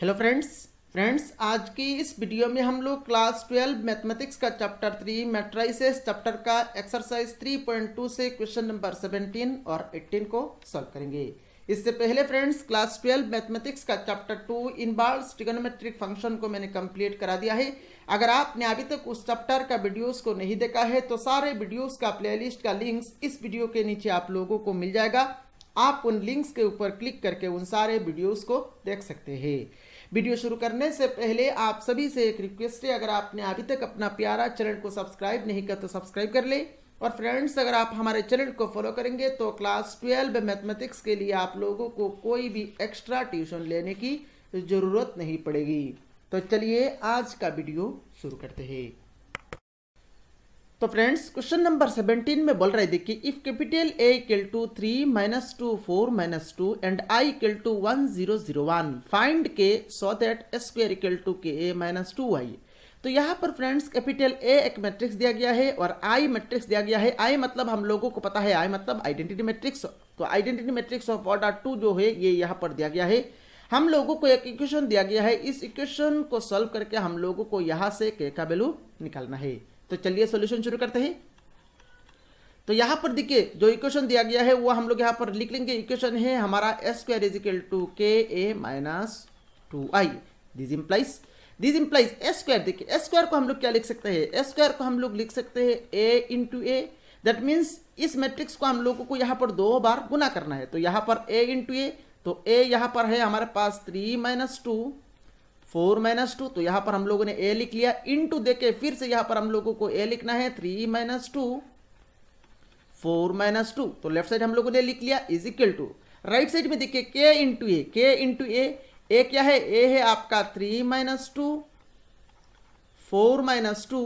hello friends friends आज की इस वीडियो में हम लोग क्लास ट्वेल्व मैथमेटिक्स का चैप्टर थ्री मेट्राइसेस चैप्टर का एक्सरसाइज थ्री पॉइंट टू से क्वेश्चन नंबर सेवेंटीन और एट्टीन को सॉल्व करेंगे इससे पहले फ्रेंड्स क्लास ट्वेल्व मैथमेटिक्स का चैप्टर टू बार्स ट्रिगोनोमेट्रिक फंक्शन को मैंने कंप्लीट करा दिया है अगर आपने अभी तक उस चैप्टर का वीडियोस को नहीं देखा है तो सारे वीडियोस का प्लेलिस्ट का लिंक्स इस वीडियो के नीचे आप लोगों को मिल जाएगा आप उन लिंक्स के ऊपर क्लिक करके उन सारे वीडियोज को देख सकते हैं वीडियो शुरू करने से पहले आप सभी से एक रिक्वेस्ट है अगर आपने अभी तक अपना प्यारा चैनल को सब्सक्राइब नहीं कर तो सब्सक्राइब कर ले और फ्रेंड्स अगर आप हमारे चैनल को फॉलो करेंगे तो क्लास ट्वेल्व मैथमेटिक्स के लिए आप लोगों को कोई भी एक्स्ट्रा ट्यूशन लेने की ज़रूरत नहीं पड़ेगी तो चलिए आज का वीडियो शुरू करते हैं तो फ्रेंड्स क्वेश्चन नंबर सेवेंटीन में बोल रहा है देखिए if capital A equal to three minus two four minus two and I equal to one zero zero one find k so that square equal to k A minus two आई तो यहाँ पर friends capital A एक matrix दिया गया है और आई matrix दिया गया है आई मतलब हम लोगों को पता है आई मतलब आइडेंटिटी मैट्रिक्स तो identity matrix of order two जो है ये यहाँ पर दिया गया है हम लोगों को एक इक्वेशन दिया गया है इस इक्वेशन को सॉल्व करके हम लोगों को यहाँ से के का वैल्यू निकालना है तो चलिए सोल्यूशन शुरू करते हैं तो यहाँ पर देखिए जो इक्वेशन दिया गया है वो हम लोग यहाँ पर लिख लेंगे इक्वेशन है हमारा S square is equal to k A minus two I this implies this implies S square देखिए एस स्क्वायर को हम लोग क्या लिख सकते हैं एस स्क्वायर को हम लोग लिख सकते हैं A into A that means इस मैट्रिक्स को हम लोगों को यहाँ पर दो बार गुना करना है तो यहाँ पर ए इंटू ए तो ए यहाँ पर है हमारे पास three minus two four minus two तो यहां पर हम लोगों ने ए लिख लिया इन टू देके फिर से यहां पर हम लोगों को ए लिखना है three minus two four minus two तो लेफ्ट साइड हम लोगों ने लिख लिया is equal to right side में देखिए के इंटू ए के इंटू ए ए क्या है ए है आपका three minus two four minus two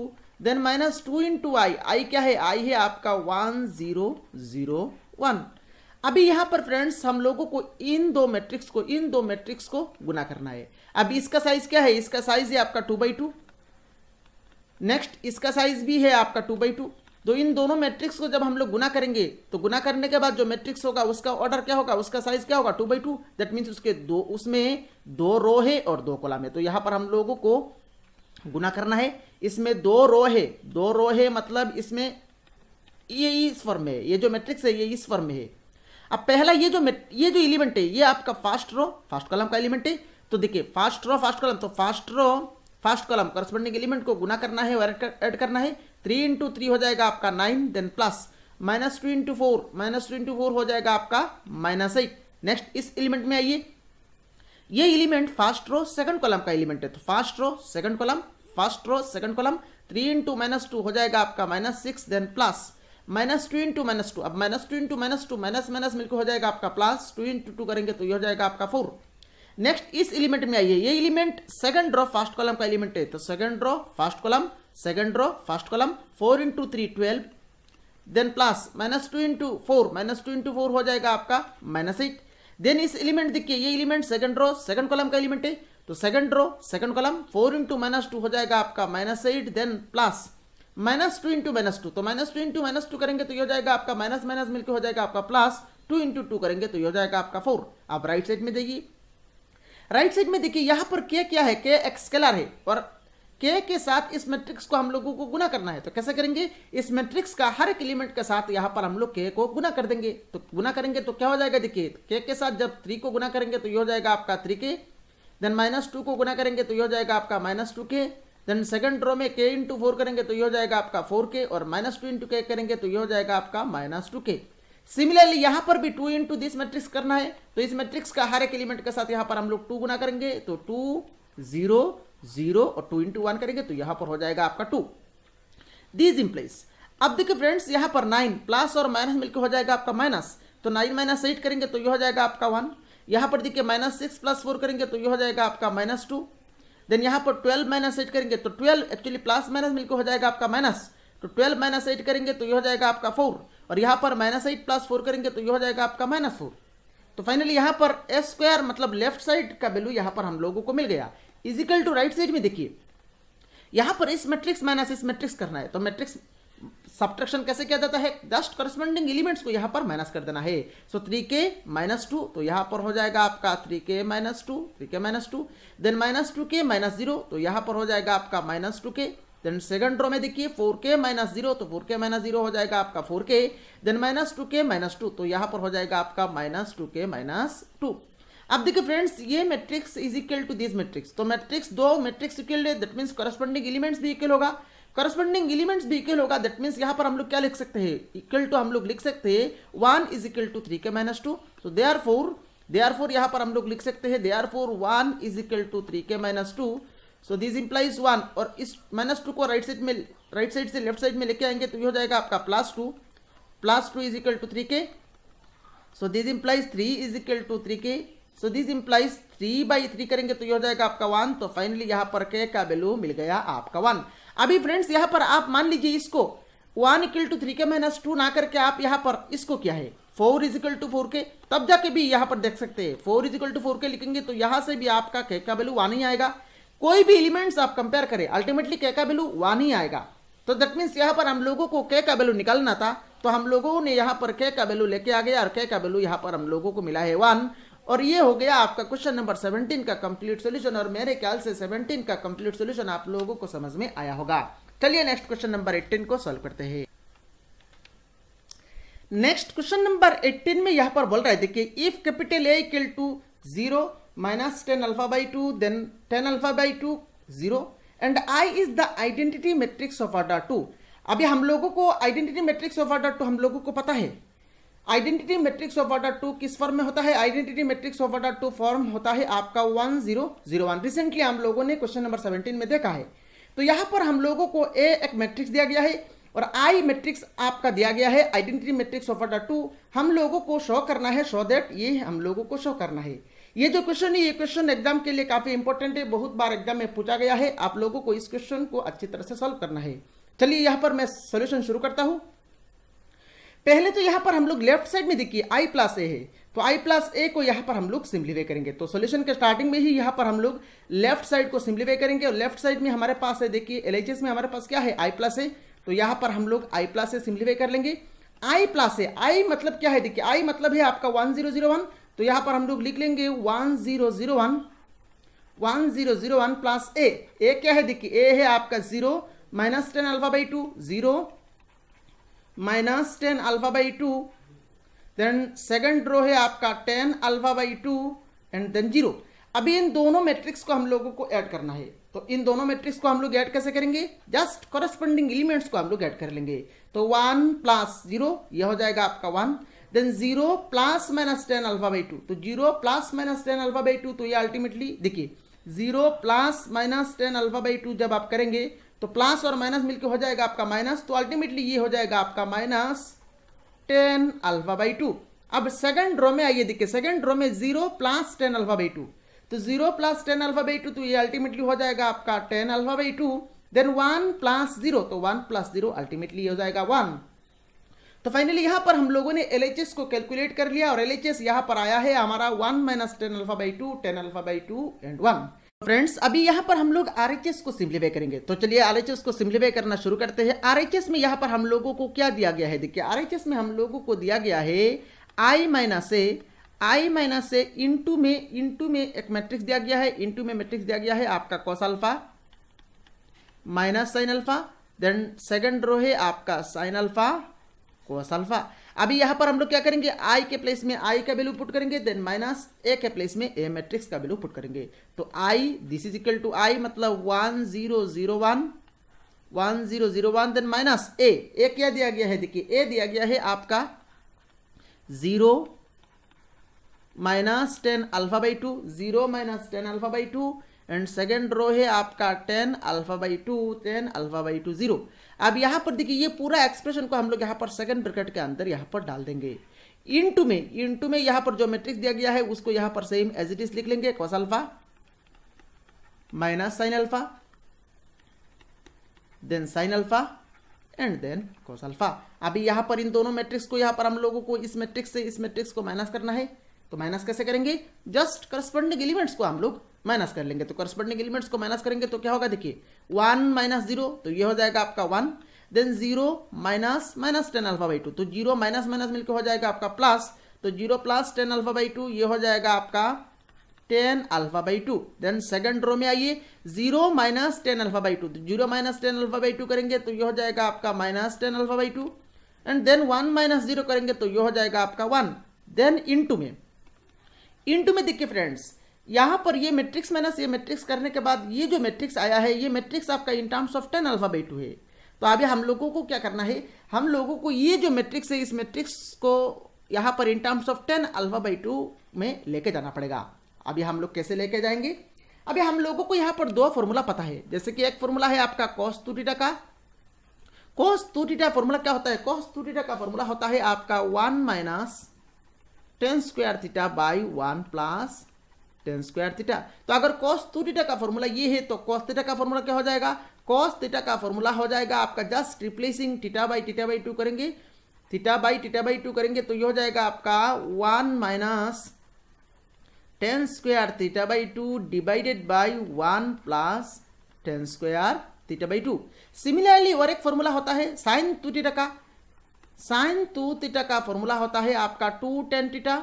then minus two into I I क्या है आई है आपका वन जीरो जीरो वन अभी यहां पर फ्रेंड्स हम लोगों को इन दो मैट्रिक्स को इन दो मैट्रिक्स को गुना करना है अब इसका साइज क्या है इसका साइज है आपका टू बाई टू नेक्स्ट इसका साइज भी है आपका टू बाई टू तो इन दोनों मैट्रिक्स को जब हम लोग गुना करेंगे तो गुना करने के बाद जो मैट्रिक्स होगा उसका ऑर्डर क्या होगा उसका साइज क्या होगा two by two that means उसके दो उसमें दो रो है और दो कोलाम है तो यहां पर हम लोगों को गुना करना है इसमें दो रो है दो रो है मतलब इसमें ये इस फॉर्म में है ये जो मैट्रिक्स है ये इस फॉर्म में है अब पहला ये जो ये जो एलिमेंट है ये आपका फास्ट रो फास्ट कॉलम का एलिमेंट है तो देखिए फास्ट रो फास्ट कॉलम तो first row first column corresponding element को गुना करना है और ऐड करना है थ्री इंटू थ्री हो जाएगा आपका nine then plus minus two into four minus two into four हो जाएगा आपका माइनस एट नेक्स्ट इस एलिमेंट में आइए ये element first row second column का एलिमेंट है तो first row second column first row second column three into minus two हो जाएगा आपका minus six then plus minus two into minus two अब minus two into minus two minus minus मिलकर हो जाएगा आपका प्लस टू इंटू टू करेंगे तो ये हो जाएगा आपका फोर नेक्स्ट इस एलिमेंट में आइए ये element second row first column का एलिमेंट है तो second row first column second row first column four into three twelve then plus minus two into four minus two into four हो जाएगा आपका माइनस एट देन इस element देखिए ये element second row second column का element है तो second row second column four into minus two हो जाएगा आपका minus eight then plus minus two into minus two तो minus two into minus two करेंगे तो ये हो जाएगा आपका माइनस माइनस मिलकर हो जाएगा आपका प्लस टू इंटू टू करेंगे तो ये हो जाएगा आपका फोर आप राइट साइड में देखिए राइट साइड में देखिए यहां पर के क्या है के एक्सकेलर है और के के साथ इस मैट्रिक्स को हम लोगों को गुना करना है तो कैसे करेंगे इस मैट्रिक्स का हर एक एलिमेंट के साथ यहां पर हम लोग के को गुना कर देंगे तो गुना करेंगे तो क्या हो जाएगा देखिए के के साथ जब थ्री को गुना करेंगे तो ये हो जाएगा आपका थ्री के देन माइनस टू को गुना करेंगे तो ये हो जाएगा आपका minus two k then second row में के इंटू फोर करेंगे तो ये हो जाएगा आपका फोर के और माइनस टू इंटू के करेंगे तो ये हो जाएगा आपका माइनस टू के सिमिलरली यहां पर भी टू इंटू दिस मैट्रिक्स करना है तो इस मैट्रिक्स का हर एक एलिमेंट के साथ यहां पर हम लोग टू गुना करेंगे तो टू जीरो जीरो और टू इंटू वन करेंगे तो यहां पर हो जाएगा आपका टू दीज इम्प्लेस अब देखिए फ्रेंड्स यहां पर नाइन प्लस और माइनस मिलकर हो जाएगा आपका माइनस तो नाइन माइनस एट करेंगे तो यह हो जाएगा आपका वन यहां पर देखिए माइनस सिक्स प्लस फोर करेंगे तो यह हो जाएगा आपका माइनस तो टू देन यहां पर 12 माइनस एट करेंगे तो 12 एक्चुअली प्लस माइनस मिलकर हो जाएगा आपका माइनस तो 12 माइनस एट करेंगे तो ये हो जाएगा आपका फोर और यहां पर माइनस एट प्लस फोर करेंगे तो ये हो जाएगा आपका माइनस फोर तो फाइनली यहां पर एस स्क्वायर मतलब लेफ्ट साइड का वैल्यू यहां पर हम लोगों को मिल गया इजिकल टू राइट साइड में देखिए यहां पर इस मैट्रिक्स माइनस इस मैट्रिक्स करना है तो मैट्रिक्स सब्ट्रैक्शन कैसे किया जाता है जस्ट करस्पॉन्डिंग एलिमेंट्स को यहाँ पर माइनस कर देना है so three k minus two तो यहाँ पर हो जाएगा आपका three k minus two three k minus two then minus two k minus zero तो यहाँ पर हो जाएगा आपका minus two k then second row में देखिए फोर के माइनस जीरो तो फोर के माइनस जीरो हो जाएगा आपका four k then minus two k minus two तो यहाँ पर हो जाएगा आपका minus two k minus two अब देखिए फ्रेंड्स ये matrix is equal to this matrix तो मैट्रिक्स दो मैट्रिक्स इक्वल है दैट मीन्स करस्पॉन्डिंग एलिमेंट्स भी इक्वल होगा करस्पॉन्डिंग एलिमेंट्स भी इक्वल होगा दैट मीन्स यहाँ पर हम लोग क्या लिख सकते हैं इक्वल टू हम लोग लिख सकते हैं one is equal to three k minus two तो they are four they are four यहाँ पर हम लोग लिख सकते हैं they are four one is equal to three k minus two so this implies one और इस माइनस टू को राइट साइड में राइट साइड से लेफ्ट साइड में लेके आएंगे तो ये हो जाएगा आपका plus two plus two is equal to three k so this implies three is equal to three k so this implies three by three करेंगे तो ये हो जाएगा आपका वन तो फाइनली यहाँ पर के का वैल्यू मिल गया आपका वन अभी फ्रेंड्स यहाँ पर आप मान लीजिए इसको one equal to three k minus two ना करके आप यहाँ पर इसको क्या है फोर इजिकल टू फोर के तब जाके भी यहाँ पर देख सकते हैं फोर इजिकल टू फोर के लिखेंगे तो यहाँ से भी आपका के का वैल्यू वन ही आएगा कोई भी एलिमेंट्स आप कंपेयर करें अल्टीमेटली के का वैल्यू वन ही आएगा तो दैट मीन्स यहाँ पर हम लोगों को के का वैल्यू निकालना था तो हम लोगों ने यहाँ पर के का वैल्यू लेके आ गया और के का वैल्यू यहाँ पर हम लोगों को मिला है वन और ये हो गया आपका क्वेश्चन नंबर 17 का कंप्लीट सोल्यूशन और मेरे ख्याल से 17 का कंप्लीट सोल्यूशन आप लोगों को समझ में आया होगा चलिए नेक्स्ट क्वेश्चन नंबर 18 को सॉल्व करते हैं नेक्स्ट क्वेश्चन नंबर 18 में यहां पर बोल रहा है देखिए if capital A equal to zero minus ten alpha by two then tan alpha by two zero and I is the identity matrix of order two अभी हम लोगों को identity matrix of order two हम लोगों को पता है identity matrix of order two किस फॉर्म में होता है identity matrix of order two form होता है आपका one zero zero one recently हम लोगों ने क्वेश्चन नंबर सेवनटीन में देखा है तो यहाँ पर हम लोगों को ए एक मैट्रिक्स दिया गया है और आई मैट्रिक्स आपका दिया गया है identity matrix of order two हम लोगों को शो करना है शो देट ये हम लोगों को शो करना है ये जो क्वेश्चन है ये क्वेश्चन एग्जाम के लिए काफी इंपॉर्टेंट है बहुत बार एग्जाम में पूछा गया है आप लोगों को इस क्वेश्चन को अच्छी तरह से सॉल्व करना है चलिए यहाँ पर मैं सोल्यूशन शुरू करता हूँ पहले तो यहाँ पर हम लोग लेफ्ट साइड में देखिए आई प्लस ए है तो आई प्लस ए को यहाँ पर हम लोग सिंप्लीफाई करेंगे तो सोल्यूशन के स्टार्टिंग में ही यहाँ पर हम लोग लेफ्ट साइड को सिंप्लीफाई करेंगे और लेफ्ट साइड में हमारे पास है देखिए एल में हमारे पास क्या है आई प्लस ए तो यहाँ पर हम लोग आई प्लस ए सिंप्लीफाई कर लेंगे आई प्लस ए आई मतलब क्या है देखिए आई मतलब है आपका वन जीरो जीरो वन तो यहाँ पर हम लोग लिख लेंगे one zero zero one one zero zero one plus A A क्या है देखिए ए है आपका zero minus ten alpha by two zero minus ten alpha by two then second row है आपका tan alpha by two and then zero अभी इन दोनों मैट्रिक्स को हम लोगों को ऐड करना है तो इन दोनों मैट्रिक्स को हम लोग ऐड कैसे करेंगे जस्ट करस्पॉन्डिंग एलिमेंट्स को हम लोग ऐड कर लेंगे तो वन प्लस जीरो यह हो जाएगा आपका one then zero plus minus ten alpha by two तो zero plus minus ten alpha by two तो ये अल्टीमेटली देखिए zero plus minus ten alpha by two जब आप करेंगे तो प्लस और माइनस मिलकर हो जाएगा आपका माइनस तो अल्टीमेटली ये हो जाएगा आपका minus ten alpha by two अब सेकंड रो में आइए देखिए सेकंड रो में zero plus ten alpha by two तो zero plus ten alpha by two तो ये अल्टीमेटली हो जाएगा आपका tan alpha by two then one plus zero तो वन प्लस जीरो अल्टीमेटली हो जाएगा वन तो फाइनली यहां पर हम लोगों ने एल को कैलकुलेट कर लिया और एल एच यहाँ पर आया है हमारा one minus ten alpha by two ten alpha by two and one friends अभी यहाँ पर हम लोग आर को सिम्प्लीफाई करेंगे तो चलिए आर को सिम्प्लीफाई करना शुरू करते हैं आर में यहाँ पर हम लोगों को क्या दिया गया है देखिए आर में हम लोगों को दिया गया है I minus A I minus A into में इंटू में एक मैट्रिक्स दिया गया है इंटू में मैट्रिक्स दिया गया है आपका cos alpha minus sine alpha then second row है आपका साइन अल्फा कॉस अल्फा अभी यहां पर हम लोग क्या करेंगे आई के प्लेस में आई का वैल्यू पुट करेंगे देन माइनस ए के प्लेस में ए मैट्रिक्स का वैल्यू पुट करेंगे तो I this is equal to I मतलब one zero zero one one zero zero one then minus A A क्या दिया गया है देखिए ए दिया गया है आपका zero minus ten alpha by two zero minus ten alpha by two and second row है आपका tan alpha by two ten alpha by two zero अब यहाँ पर देखिए ये पूरा एक्सप्रेशन को हम लोग यहाँ पर सेकंड ब्रिकेट के अंदर यहाँ पर डाल देंगे इनटू में इनटू में यहाँ पर जो मैट्रिक्स दिया गया है उसको यहाँ पर सेम एज इट इज लिख लेंगे cos alpha minus sine alpha then sine alpha and then cos alpha अभी यहाँ पर इन दोनों मैट्रिक्स को यहाँ पर हम लोगों को इस मैट्रिक्स से इस मैट्रिक्स को माइनस करना है तो माइनस कैसे करेंगे जस्ट करस्पॉन्डिंग एलिमेंट्स को हम लोग माइनस कर लेंगे तो करस्पॉन्डिंग एलिमेंट्स को माइनस करेंगे तो क्या होगा देखिए वन माइनस जीरो तो ये हो जाएगा आपका one then zero minus minus ten alpha by two तो जीरो माइनस माइनस मिलकर हो जाएगा आपका प्लस तो zero plus ten alpha by two ये हो जाएगा आपका tan alpha by two then second row में आइए zero minus ten alpha by two तो zero minus ten alpha by two करेंगे तो ये हो जाएगा आपका minus ten alpha by two and then one minus zero करेंगे तो ये हो जाएगा आपका वन देन इन टू में इन टू में देखिए फ्रेंड्स यहाँ पर ये मैट्रिक्स माइनस ये मैट्रिक्स करने के बाद ये जो मैट्रिक्स आया है ये मैट्रिक्स आपका in terms of tan alpha by हुए तो अभी हम लोगों को क्या करना है हम लोगों को ये जो मैट्रिक्स है इस मैट्रिक्स को यहाँ पर in terms of tan alpha by two में लेके जाना पड़ेगा अभी हम लोग कैसे लेके जाएंगे अभी हम लोगों को यहाँ पर दो फॉर्मूला पता है जैसे कि एक फॉर्मूला है आपका कॉस टू टीटा का कॉस टू टीटा फॉर्मूला क्या होता है कॉस टू टीटा का फॉर्मूला होता है आपका one minus ten square theta by one plus ten square theta तो अगर कॉस टू थीटा का फॉर्मूला ये है तो कॉस थीटा का फॉर्मूला क्या हो जाएगा कॉस थीटा का फॉर्मूला हो जाएगा आपका just replacing theta by theta by two करेंगे theta by theta by two करेंगे तो ये हो जाएगा आपका one minus ten square theta by two divided by one plus ten square theta by two similarly और एक फॉर्मूला होता है साइन टू थीटा का साइन टू थीटा का फॉर्मूला होता है आपका two tan theta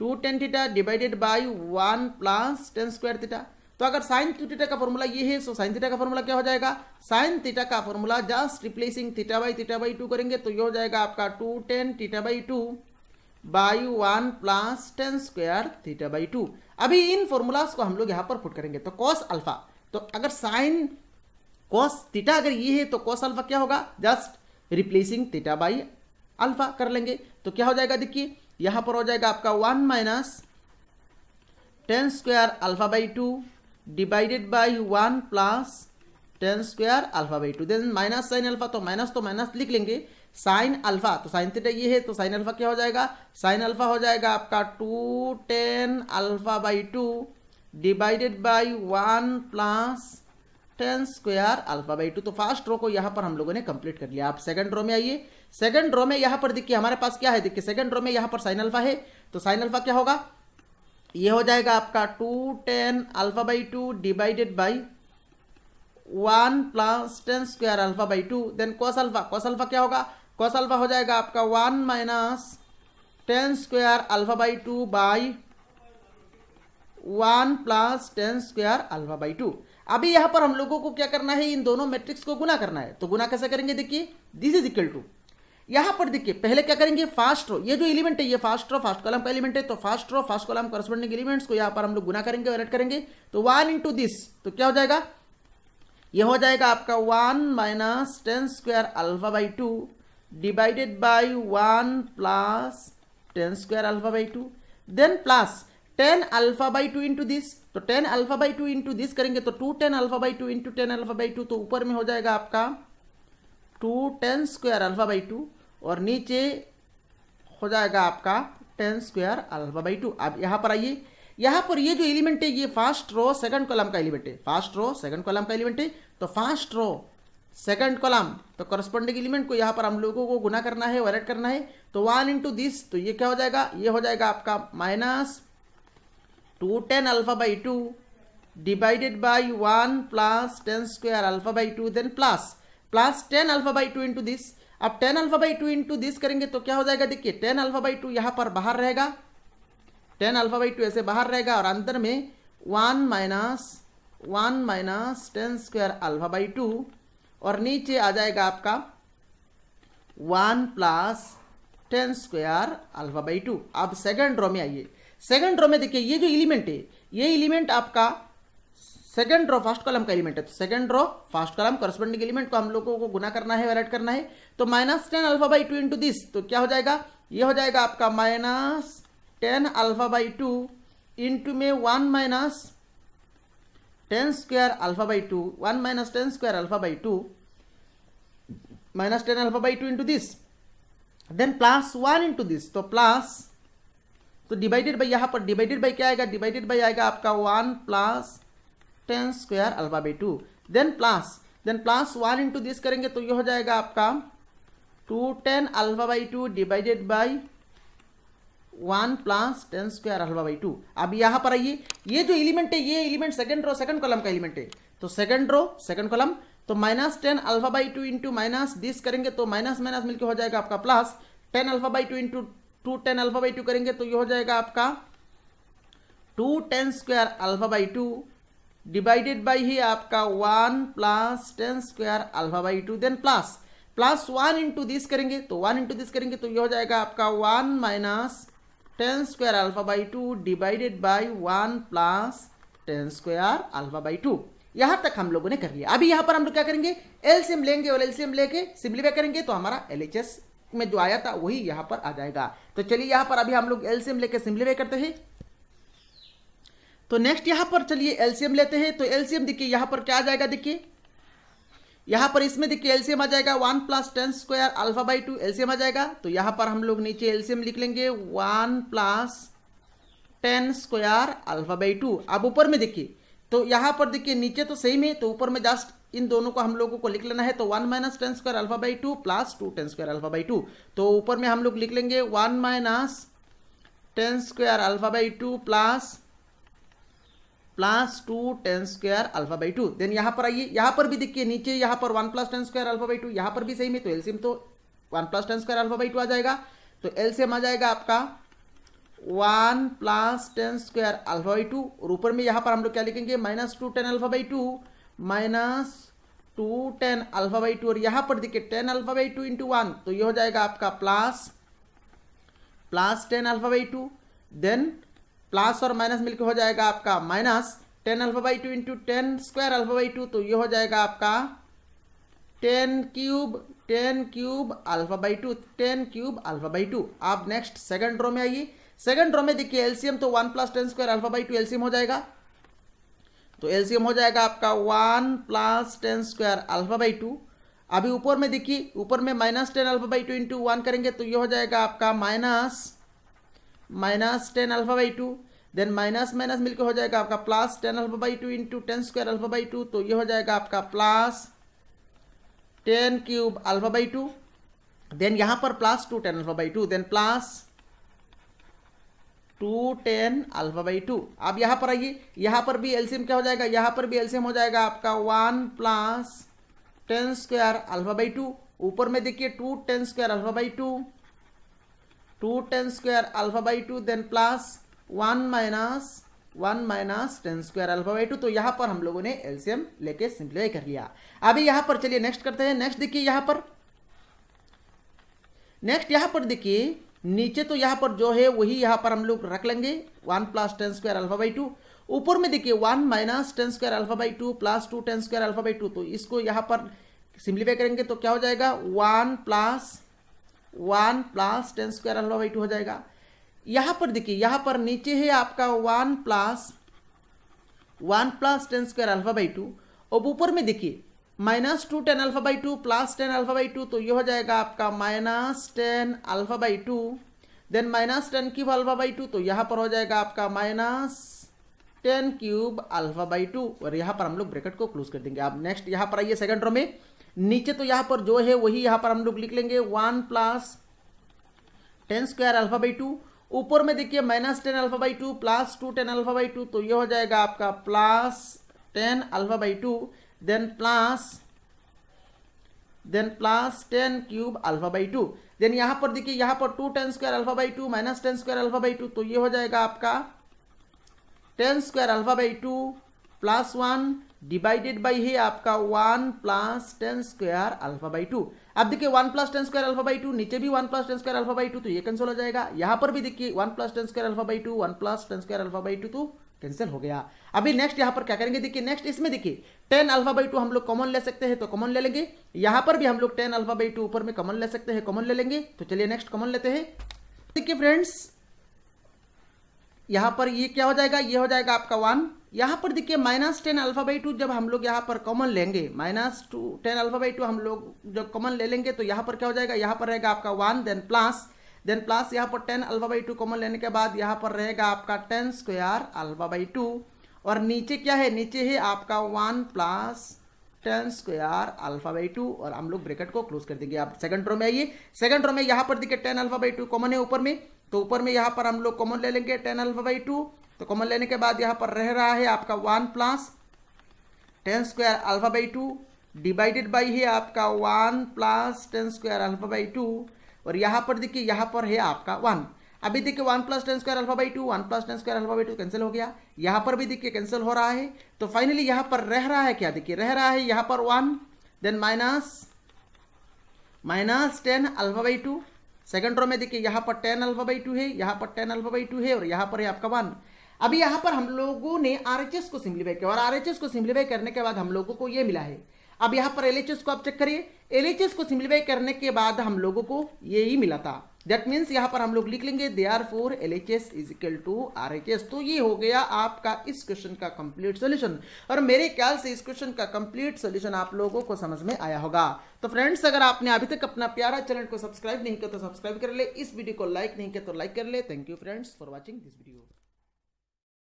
two tan theta divided by one plus ten square theta तो अगर साइन टू थीटा का फॉर्मूला ये है सो साइन थीटा का फॉर्मूला क्या हो जाएगा साइन थीटा का formula just replacing theta by theta by two करेंगे तो ये हो जाएगा आपका two tan theta by two by one plus ten square theta by two अभी इन फॉर्मूलाज को हम लोग यहाँ पर फुट करेंगे तो कॉस अल्फा तो अगर साइन कॉस थीटा अगर ये है तो कॉस अल्फा क्या होगा just replacing theta by alpha कर लेंगे तो क्या हो जाएगा देखिए यहां पर हो जाएगा आपका one minus ten square alpha by two divided by one plus ten square alpha by two then minus sine alpha तो माइनस तो माइनस लिख लेंगे साइन अल्फा तो साइन थीटा ये है तो साइन अल्फा क्या हो जाएगा साइन अल्फा हो जाएगा आपका two ten alpha by two divided by one plus ten square alpha by two तो फर्स्ट रो को यहां पर हम लोगों ने कंप्लीट कर लिया आप सेकंड रो में आइए सेकंड रो में यहां पर देखिए हमारे पास क्या है देखिए सेकंड रो में यहां पर साइन अल्फा है तो साइन अल्फा क्या होगा ये हो जाएगा आपका two ten alpha by two divided by one plus ten square alpha by two then cos alpha cos alpha क्या होगा कॉस अल्फा हो जाएगा आपका one minus ten square alpha by two by one plus ten square alpha by two अभी यहां पर हम लोगों को क्या करना है इन दोनों मैट्रिक्स को गुना करना है तो गुना कैसे करेंगे देखिए दिस इज इक्वल टू यहां पर देखिए पहले क्या करेंगे फास्ट रो ये जो एलिमेंट है ये फास्ट रो फास्ट कॉलम का एलिमेंट है तो first row first column corresponding elements को यहां पर हम लोग गुना करेंगे और एड करेंगे तो वन इंटू दिस तो क्या हो जाएगा ये हो जाएगा आपका one minus ten square alpha by two divided by one plus ten square alpha by two then plus ten alpha by two into this तो tan alpha by two into this करेंगे तो two ten alpha by two into tan alpha by two तो ऊपर में हो जाएगा आपका two ten square alpha by two और नीचे हो जाएगा आपका ten square alpha by two अब यहाँ पर आइए यहाँ पर ये जो एलिमेंट है ये फास्ट रो सेकंड कॉलम का एलिमेंट है फास्ट रो सेकंड कॉलम का एलिमेंट है तो फास्ट रो सेकंड कॉलम तो करस्पॉन्डिंग एलिमेंट को यहाँ पर हम लोगों को गुना करना है वायरेट करना है तो वन इंटू दिस तो ये क्या हो जाएगा ये हो जाएगा आपका minus two ten alpha by two divided by one plus ten square alpha by two then plus plus ten alpha by two into this अब tan alpha by two into this करेंगे तो क्या हो जाएगा देखिए टेन अल्फा बाई टू यहां पर बाहर रहेगा टेन अल्फा बाई टू ऐसे बाहर रहेगा और अंदर में one minus one minus ten square alpha by two और नीचे आ जाएगा आपका one plus ten square alpha by two अब सेकेंड रो में आइए सेकेंड रो में देखिए ये जो एलिमेंट है ये एलिमेंट आपका सेकंड रो फर्स्ट कॉलम का एलिमेंट है तो second row first column corresponding element को हम लोगों को गुना करना है एड करना है तो minus ten alpha by two into this तो क्या हो जाएगा ये हो जाएगा आपका minus ten alpha by two into में one minus ten square alpha by two one minus ten square alpha by two minus ten alpha by two into this then plus one into this तो plus तो divided by यहाँ पर divided by क्या आएगा divided by आएगा आपका one plus ten square alpha by two then plus then plus one into this करेंगे तो ये हो जाएगा आपका two ten alpha by two divided by one plus ten square alpha by two अब यहाँ पर आइए ये जो एलिमेंट है ये element second row second column का एलिमेंट है तो सेकंड रो सेकंड कॉलम तो minus ten alpha by two into minus this करेंगे तो माइनस माइनस मिलकर हो जाएगा आपका plus ten alpha by two into two ten alpha by two करेंगे तो ये हो जाएगा आपका two ten square alpha by two divided by ही आपका one plus ten square alpha by two then plus plus one into this करेंगे तो वन इंटू दिस करेंगे तो ये हो जाएगा आपका one minus ten square alpha by two divided by one plus ten square alpha by two यहां तक हम लोगों ने कर लिया अभी यहां पर हम लोग क्या करेंगे एलसीएम लेंगे और एलसीएम लेके सिंप्लीफाई करेंगे तो हमारा एलएचएस में जो आया था वही यहां पर आ जाएगा तो चलिए यहां पर अभी हम लोग एलसीएम लेके सिंप्लीफाई करते हैं तो नेक्स्ट यहां पर चलिए एलसीएम लेते हैं तो एलसीएम देखिए यहां पर क्या आ जाएगा देखिए यहां पर इसमें देखिए एलसीएम आ जाएगा one plus ten square alpha by two LCM आ जाएगा तो यहां पर हम लोग नीचे एलसीएम लिख लेंगे one plus ten square alpha by two अब ऊपर में देखिए तो यहां पर देखिए नीचे तो सेम है तो ऊपर में जस्ट इन दोनों को हम लोगों को लिख लेना है तो one minus ten square alpha by two plus two ten square alpha by two तो ऊपर में हम लोग लिख लेंगे one minus ten square alpha by two plus plus two ten square alpha by two then यहाँ पर आइए यहाँ पर भी देखिए नीचे यहाँ पर one plus ten square alpha by two यहाँ पर भी सही में तो एलसीएम तो one plus ten square alpha by two आ जाएगा तो एलसीएम आ जाएगा आपका one plus ten square alpha by two और ऊपर में यहाँ पर हम लोग क्या लिखेंगे minus two ten alpha by two minus two ten alpha by two और यहाँ पर देखिए ten alpha by two into one तो ये हो जाएगा आपका plus plus ten alpha by two then plus और माइनस मिलकर हो जाएगा आपका minus ten alpha by two into ten square alpha by two तो ये हो जाएगा आपका ten cube ten cube alpha by two ten cube alpha by two आप नेक्स्ट सेकंड रो में आइए सेकंड रो में देखिए एलसीएम तो one plus ten square alpha by two LCM हो जाएगा तो एलसीएम हो जाएगा आपका one plus ten square alpha by two अभी ऊपर में देखिए ऊपर में minus ten alpha by two into one करेंगे तो ये हो जाएगा आपका minus minus ten alpha by two then minus minus मिलकर हो जाएगा आपका plus ten alpha by two into ten square alpha by two तो ये हो जाएगा आपका plus ten cube alpha by two then यहाँ पर plus two ten alpha by two then plus two ten alpha by two अब यहाँ पर आइए यहाँ पर भी एल्सियम क्या हो जाएगा यहाँ पर भी एल्सियम हो जाएगा आपका one plus ten square alpha by two ऊपर में देखिए two ten square alpha by two two ten square alpha by two then plus one minus one minus ten square alpha by two तो यहाँ पर हम लोगों ने एलसीएम लेके सिंप्लीफाई कर लिया अभी यहाँ पर चलिए नेक्स्ट करते हैं नेक्स्ट देखिए यहाँ पर नेक्स्ट यहाँ पर देखिए नीचे तो यहाँ पर जो है वही यहाँ पर हम लोग रख लेंगे one plus ten square alpha by two ऊपर में देखिए one minus ten square alpha by two plus two ten square alpha by two तो इसको यहाँ पर सिंप्लीफाई करेंगे तो क्या हो जाएगा one plus one plus ten square alpha by two हो जाएगा यहाँ पर देखिए यहाँ पर नीचे है आपका one plus one plus ten square alpha by two और ऊपर में देखिए minus two ten alpha by two plus ten alpha by two तो ये हो जाएगा आपका minus ten alpha by two then minus ten cube alpha by two तो यहाँ पर हो जाएगा आपका minus ten cube alpha by two और यहाँ पर हम लोग ब्रैकेट को क्लोज कर देंगे आप नेक्स्ट यहाँ पर आइए सेकंड रो में नीचे तो यहाँ पर जो है वही यहाँ पर हम लोग लिख लेंगे one plus ten square alpha by two ऊपर में देखिए minus ten alpha by two plus two ten alpha by two तो ये हो जाएगा आपका plus ten alpha by two then plus then plus ten cube alpha by two then यहाँ पर देखिए यहाँ पर two ten square alpha by two minus ten square alpha by two तो ये हो जाएगा आपका ten square alpha by two plus one divided by है आपका one plus ten square alpha by two अब देखिए one plus ten square alpha by two नीचे भी one plus ten square alpha by two तो ये कैंसिल हो जाएगा यहां पर भी देखिए one plus ten square alpha by two one plus ten square alpha by two तो कैंसिल हो गया अभी नेक्स्ट यहाँ पर क्या करेंगे देखिए नेक्स्ट इसमें देखिए टेन अल्फा बाई टू हम लोग कॉमन ले सकते हैं तो कॉमन ले लेंगे यहाँ पर भी हम लोग टेन अल्फा बाई टू ऊपर में कॉमन ले सकते हैं कॉमन ले लेंगे तो चलिए नेक्स्ट कॉमन लेते हैं देखिए फ्रेंड्स यहाँ पर ये क्या हो जाएगा ये हो जाएगा आपका वन यहाँ पर देखिए minus ten alpha by two जब हम लोग यहाँ पर कॉमन लेंगे minus two ten alpha by two हम लोग जब कॉमन ले लेंगे तो यहाँ पर क्या हो जाएगा यहाँ पर रहेगा आपका one then plus then plus यहाँ पर ten alpha by two common लेने के बाद यहाँ पर रहेगा आपका ten square alpha by two और नीचे क्या है नीचे है आपका one plus ten square alpha by two और हम लोग ब्रेकेट को क्लोज कर देंगे आप सेकंड रो में आइए सेकंड रो में यहाँ पर देखिए ten alpha by two common है ऊपर में तो ऊपर में यहाँ पर हम लोग कॉमन ले लेंगे टेन अल्फा बाई टू तो कॉमन लेने के बाद यहाँ पर रह रहा है आपका one plus ten square alpha by two divided by है आपका one plus ten square alpha by two और यहाँ पर देखिए यहाँ पर है आपका वन अभी देखिए one plus ten square alpha by two one plus ten square alpha by two cancel हो गया यहाँ पर भी देखिए कैंसिल हो रहा है तो फाइनली यहाँ पर रह रहा है क्या देखिए रह रहा है यहाँ पर one then minus minus ten alpha by two second row में देखिए यहाँ पर टेन अल्फा बाई टू है यहाँ पर टेन अल्फा बाई टू है और यहाँ पर है आपका वन अभी यहां पर हम लोगों ने आरएचएस को सिंप्लीफाई किया और आरएचएस को सिंप्लीफाई करने के बाद हम लोगों को ये मिला है अब यहां पर एलएचएस को आप चेक करिए एलएचएस को सिंप्लीफाई करने के बाद हम लोगों को ये ही मिला था दैट मीन्स यहां पर हम लोग लिख लेंगे they are therefore L H S is equal to R H S तो ये हो गया आपका इस क्वेश्चन का कंप्लीट सोल्यूशन और मेरे ख्याल से इस क्वेश्चन का कंप्लीट सोल्यूशन आप लोगों को समझ में आया होगा तो फ्रेंड्स अगर आपने अभी तक अपना प्यारा चैनल को सब्सक्राइब नहीं किया तो सब्सक्राइब कर ले इस वीडियो को लाइक नहीं किया तो लाइक कर ले thank you friends for watching this video